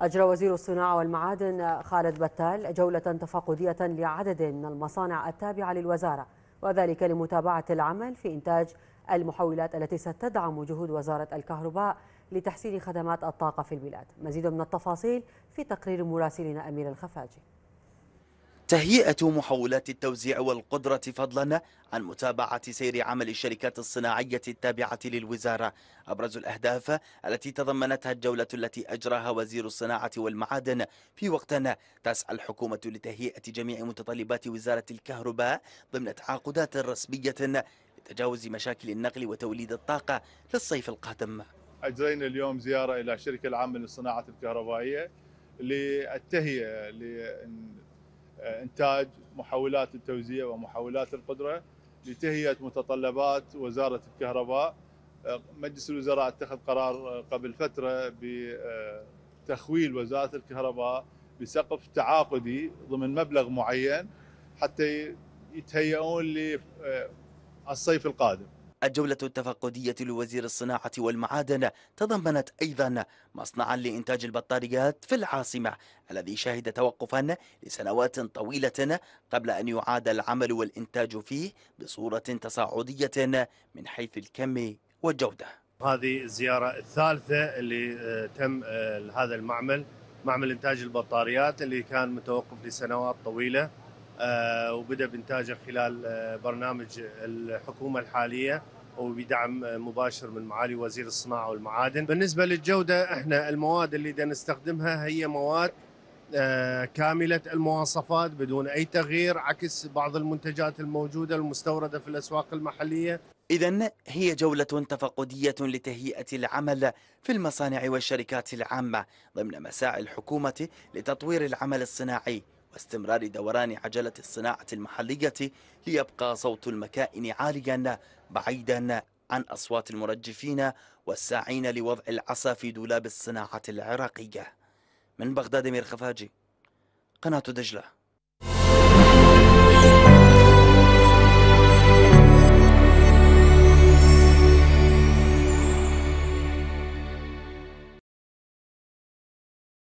أجرى وزير الصناعة والمعادن خالد بتال جولة تفاقدية لعدد من المصانع التابعة للوزارة وذلك لمتابعة العمل في إنتاج المحولات التي ستدعم جهود وزارة الكهرباء لتحسين خدمات الطاقة في البلاد مزيد من التفاصيل في تقرير مراسلنا أمير الخفاجي تهيئة محولات التوزيع والقدرة فضلا عن متابعة سير عمل الشركات الصناعية التابعة للوزارة أبرز الأهداف التي تضمنتها الجولة التي أجراها وزير الصناعة والمعادن في وقتنا تسعى الحكومة لتهيئة جميع متطلبات وزارة الكهرباء ضمن تعاقدات رسمية لتجاوز مشاكل النقل وتوليد الطاقة للصيف القادم أجرينا اليوم زيارة إلى الشركة العامة للصناعة الكهربائية للتهيئة آه، انتاج محولات التوزيع ومحولات القدره لتهيئه متطلبات وزاره الكهرباء آه، مجلس الوزراء اتخذ قرار قبل فتره بتخويل وزاره الكهرباء بسقف تعاقدي ضمن مبلغ معين حتى يتهيئون للصيف آه، القادم الجولة التفقدية لوزير الصناعة والمعادن تضمنت أيضا مصنعا لإنتاج البطاريات في العاصمة الذي شهد توقفا لسنوات طويلة قبل أن يعاد العمل والإنتاج فيه بصورة تصاعدية من حيث الكم والجودة هذه الزيارة الثالثة اللي آه، تم آه، هذا المعمل معمل إنتاج البطاريات اللي كان متوقف لسنوات طويلة آه، وبدا بانتاجه خلال آه، برنامج الحكومه الحاليه وبدعم مباشر من معالي وزير الصناعه والمعادن. بالنسبه للجوده احنا المواد اللي بدنا نستخدمها هي مواد آه، كامله المواصفات بدون اي تغيير عكس بعض المنتجات الموجوده المستورده في الاسواق المحليه. اذا هي جوله تفقديه لتهيئه العمل في المصانع والشركات العامه ضمن مساعي الحكومه لتطوير العمل الصناعي. واستمرار دوران عجلة الصناعة المحلية ليبقى صوت المكائن عاليا بعيدا عن أصوات المرجفين والساعين لوضع العصا في دولاب الصناعة العراقية من بغداد مير خفاجي قناة دجلة